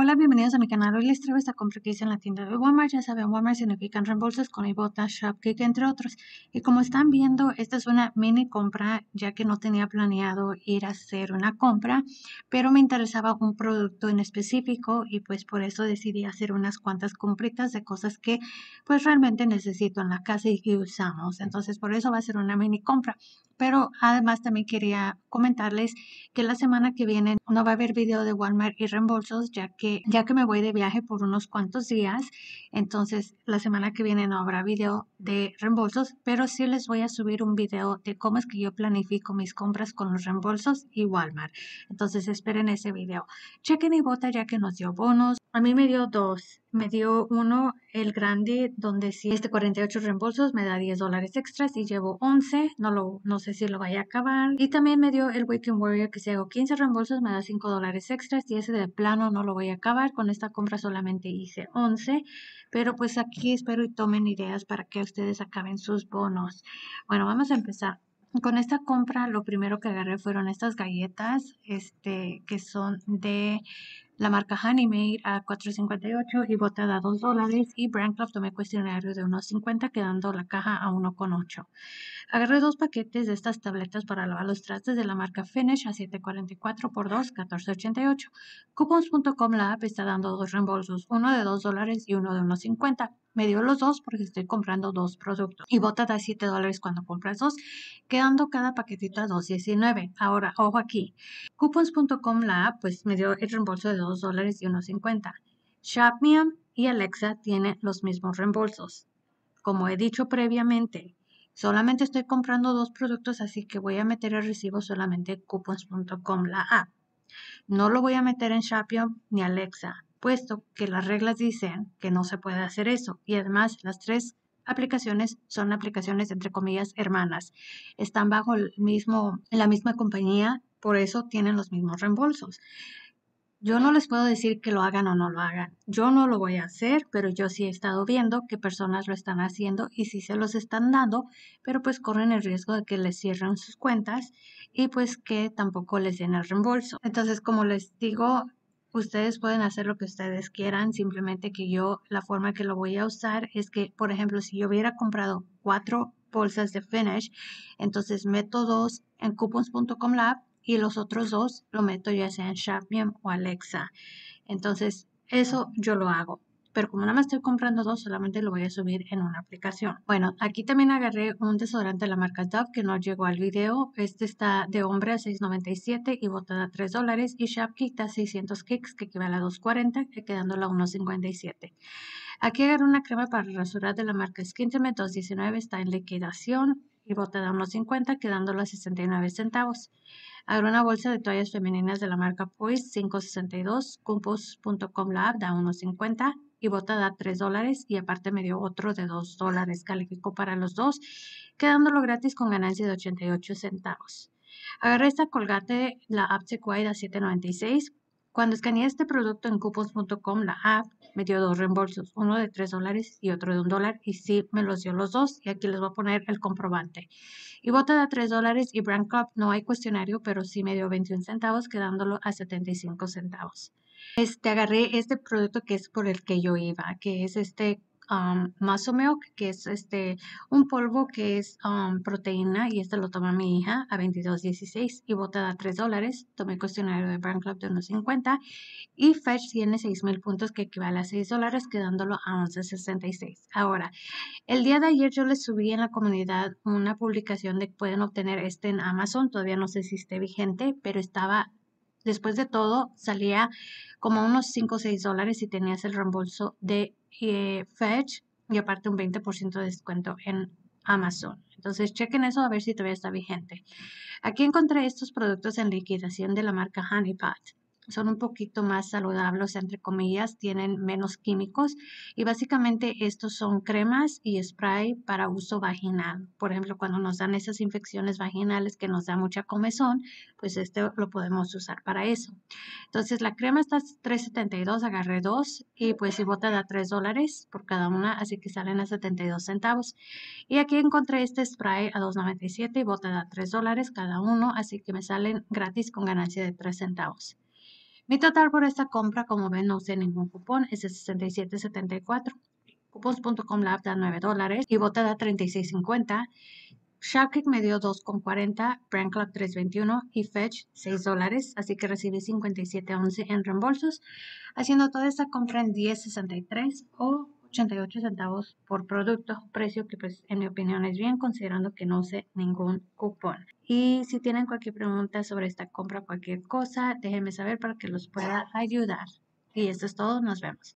Hola, bienvenidos a mi canal. Hoy les traigo esta compra que hice en la tienda de Walmart. Ya saben, Walmart significan reembolsos con Ibota, Shopkick, entre otros. Y como están viendo, esta es una mini compra, ya que no tenía planeado ir a hacer una compra, pero me interesaba un producto en específico y pues por eso decidí hacer unas cuantas compritas de cosas que pues realmente necesito en la casa y que usamos. Entonces, por eso va a ser una mini compra pero además también quería comentarles que la semana que viene no va a haber video de Walmart y reembolsos, ya que, ya que me voy de viaje por unos cuantos días, entonces la semana que viene no habrá video de reembolsos, pero sí les voy a subir un video de cómo es que yo planifico mis compras con los reembolsos y Walmart. Entonces esperen ese video. Chequen y bota ya que nos dio bonos. A mí me dio dos me dio uno, el grande, donde si este 48 reembolsos me da 10 dólares extras y llevo 11, no, lo, no sé si lo vaya a acabar. Y también me dio el Waking Warrior, que si hago 15 reembolsos me da 5 dólares extras y ese de plano no lo voy a acabar. Con esta compra solamente hice 11, pero pues aquí espero y tomen ideas para que ustedes acaben sus bonos. Bueno, vamos a empezar. Con esta compra lo primero que agarré fueron estas galletas, este, que son de la marca made a 4.58 y botada a 2 dólares y Brandcraft tomé cuestionario de 1.50 quedando la caja a 1.8. Agarré dos paquetes de estas tabletas para lavar los trastes de la marca Finish a 7.44 por 2, 14.88. Coupons.com la app está dando dos reembolsos, uno de 2 dólares y uno de 1.50. Me dio los dos porque estoy comprando dos productos. Y Bota da 7 dólares cuando compras dos, quedando cada paquetito paquetita 2.19. Ahora, ojo aquí. Coupons.com, la app, pues me dio el reembolso de 2 dólares y 1.50. Shopmium y Alexa tienen los mismos reembolsos. Como he dicho previamente, solamente estoy comprando dos productos, así que voy a meter el recibo solamente coupons.com, la app. No lo voy a meter en Shopmium ni Alexa puesto que las reglas dicen que no se puede hacer eso y además las tres aplicaciones son aplicaciones entre comillas hermanas. Están bajo el mismo, la misma compañía, por eso tienen los mismos reembolsos. Yo no les puedo decir que lo hagan o no lo hagan. Yo no lo voy a hacer, pero yo sí he estado viendo que personas lo están haciendo y sí se los están dando, pero pues corren el riesgo de que les cierren sus cuentas y pues que tampoco les den el reembolso. Entonces, como les digo, ustedes pueden hacer lo que ustedes quieran, simplemente que yo la forma que lo voy a usar es que, por ejemplo, si yo hubiera comprado cuatro bolsas de Finish, entonces meto dos en coupons.com lab y los otros dos lo meto ya sea en Shopmium o Alexa. Entonces, eso yo lo hago pero como nada me estoy comprando dos, solamente lo voy a subir en una aplicación. Bueno, aquí también agarré un desodorante de la marca Dove que no llegó al video. Este está de hombre a $6.97 y botada $3 dólares y Shop da 600 kicks que equivale a $2.40, quedándola a $1.57. Aquí agarré una crema para rasurar de la marca Skintimate 219, está en liquidación y botada a $1.50, quedándola a 69 centavos. Agarré una bolsa de toallas femeninas de la marca Poise 562, compus.com la app da 1.50 y Bota da 3 dólares y aparte me dio otro de 2 dólares, calificó para los dos, quedándolo gratis con ganancia de 88 centavos. Agarré esta colgate, la app se a 7.96. Cuando escaneé este producto en coupons.com, la app me dio dos reembolsos, uno de 3 dólares y otro de un dólar, y sí me los dio los dos, y aquí les voy a poner el comprobante. Y bota da 3 dólares y Brand Club no hay cuestionario, pero sí me dio 21 centavos, quedándolo a 75 centavos. Este, agarré este producto que es por el que yo iba, que es este um, que es este, un polvo que es proteína y este lo toma mi hija a 22.16 y botada a 3 dólares. Tomé cuestionario de Brand Club de 1.50 y Fetch tiene 6.000 puntos que equivale a 6 dólares quedándolo a 11.66. Ahora, el día de ayer yo les subí en la comunidad una publicación de que pueden obtener este en Amazon. Todavía no sé si esté vigente, pero estaba después de todo salía como unos 5 o 6 dólares y tenías el reembolso de eh, Fetch y aparte un 20% de descuento en Amazon. Entonces chequen eso a ver si todavía está vigente. Aquí encontré estos productos en liquidación de la marca Honeypot son un poquito más saludables, entre comillas, tienen menos químicos y básicamente estos son cremas y spray para uso vaginal. Por ejemplo, cuando nos dan esas infecciones vaginales que nos da mucha comezón, pues este lo podemos usar para eso. Entonces, la crema está 3.72, agarré dos y pues si bota da 3 dólares por cada una, así que salen a 72 centavos. Y aquí encontré este spray a 2.97 y bota da 3 dólares cada uno, así que me salen gratis con ganancia de tres centavos. Mi total por esta compra, como ven, no usé ningún cupón, es de 67.74. Cupons.com la da 9 dólares y Bota da 36.50. Shopkick me dio 2.40, Brand Club 3.21 y Fetch 6 dólares, así que recibí 57.11 en reembolsos, haciendo toda esta compra en 10.63 o 88 centavos por producto, precio que pues en mi opinión es bien considerando que no sé ningún cupón. Y si tienen cualquier pregunta sobre esta compra, cualquier cosa, déjenme saber para que los pueda ayudar. Y esto es todo, nos vemos.